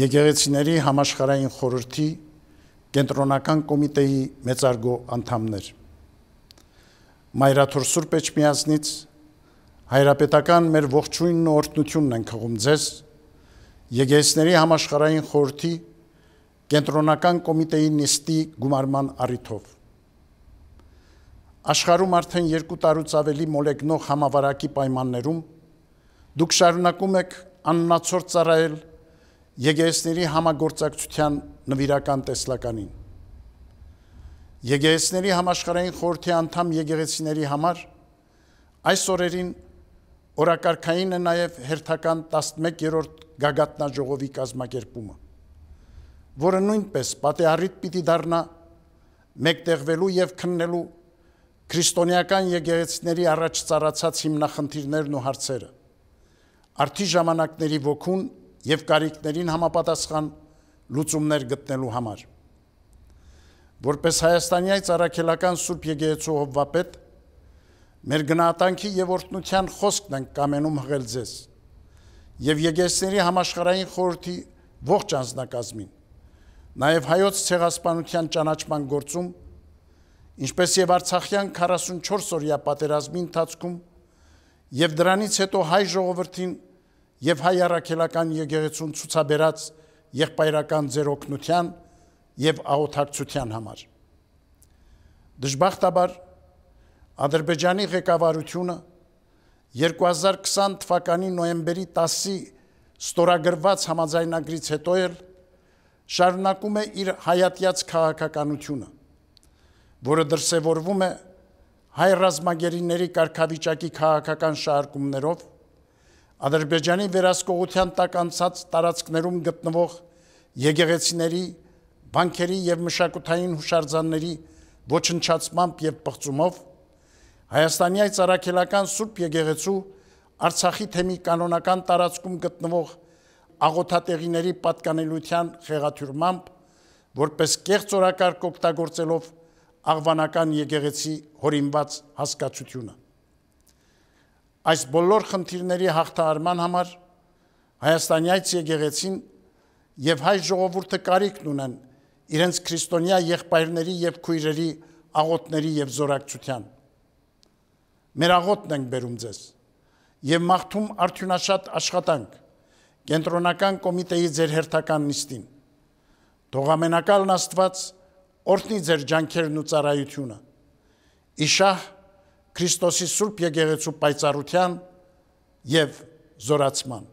Եկեղեցիների համաշխարհային խորհրդի կենտրոնական կոմիտեի մեծարգո անդամներ։ Մայրաթոր Սուրբ Էջմիածնից հայրապետական մեր ողջույնն ու օրհնությունն են խղում ձեզ եկեղեցիների համաշխարհային խորհրդի կենտրոնական կոմիտեի նիստի գումարման առիթով։ Աշխարհում արդեն 2 տարուց ավելի մոլեգնող համավարակի պայմաններում դուք շարունակում եք աննացոր ծառայել ԵԳՍ-ների համագործակցության նվիրական տեսլականին։ ԵԳՍ-ների համաշխարհային խորհրդի անդամ եկեղեցիների համար այս օրերին օրակարգային է նաև հերթական 11-րդ գագաթնաժողովի կազմակերպումը, որը նույնպես պատեհարիտ պիտի դառնա մեկտեղվելու եւ քննելու քրիստոնեական եկեղեցիների առաջ ծառացած հիմնախնդիրներն ու հարցերը։ Արդի ժամանակների ոգուն եւ կարիքներին համապատասխան լուծումներ գտնելու համար։ Որպես հայաստանյայից առաքելական Սուրբ Եգեյեցու հովվապետ մեր գնահատանքի եւ օրտնության խոսքն ենք կամենում հղել ձեզ եւ Եգեյցների համաշխարհային խորհրդի ողջ անձնակազմին նաեւ հայոց ցեղասպանության ճանաչման գործում ինչպես եւ Արցախյան 44 օրյա պատերազմի ընթացքում եւ դրանից հետո հայ ժողովրդին եւ հայ առաքելական եկեղեցուն ցուցաբերած եղբայրական ձերօգնության եւ աղոթակցության համար։ Դժբախտաբար Ադրբեջանի ղեկավարությունը 2020 թվականի նոյեմբերի 10-ի ստորագրված համաձայնագրից հետո էլ շարունակում է իր հայատյաց քաղաքականությունը, որը դրսևորվում է հայ ռազմագերիների կարգավիճակի քաղաքական շարքումներով Ադրբեջանի վերահսկողության տակ անցած տարածքներում գտնվող եկեղեցիների, բանկերի եւ մշակութային հուշարձանների ոչնչացմամբ եւ բղծումով Հայաստանի այս առաքելական Սուրբ եկեղեցու Արցախի թեմի կանոնական տարածքում գտնվող աղոթատեղիների պատկանելության խեղաթյուրմամբ որպես կեղծ օրակարգ օգտագործելով աղվանական եկեղեցի հորինված հասկացությունը Այս բոլոր խնդիրների հաղթահարման համար հայաստանյաց եկեղեցին եւ հայ ժողովուրդը կարիքն ունեն իրենց քրիստոնյա եղբայրների եւ քույրերի աղոտների եւ զորակցության։ Մեր աղոտն ենք բերում ձեզ եւ մաղթում արդյունաշատ աշխատանք կենտրոնական կոմիտեի ձեր հերթական նիստին։ Թողամենակալն Աստված օրհնի ձեր ջանքերն ու ծառայությունը։ Իշահ Քրիստոսի Սուրբ Եկեղեցու պայծառության եւ զորացման